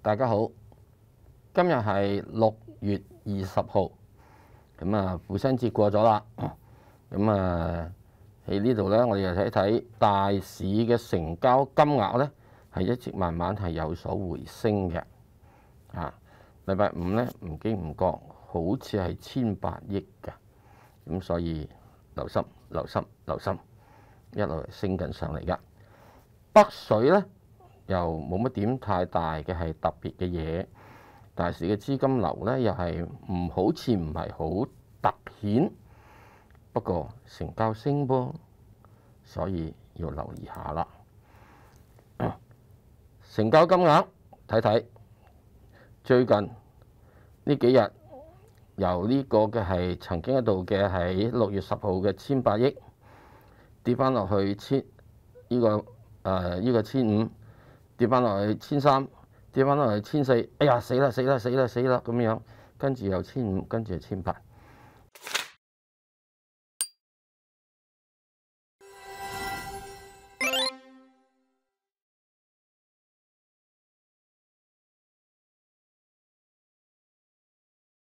大家好，今日系六月二十号，咁啊父亲节过咗啦，咁啊喺呢度咧，我哋又睇睇大市嘅成交金额咧，系一直慢慢系有所回升嘅，啊，礼拜五咧唔经唔觉好似系千百亿嘅，咁所以留心留心留心，一路升紧上嚟噶，北水咧。又冇乜點太大嘅係特別嘅嘢，大市嘅資金流呢，又係唔好似唔係好突顯，不過成交升波，所以要留意下啦。成交金額睇睇最近呢幾日由呢個嘅係曾經一度嘅係六月十號嘅千百億跌翻落去千呢個誒呢個千五。跌翻落去千三，跌翻落去千四，哎呀死啦死啦死啦死啦咁樣，跟住又千五，跟住又千八。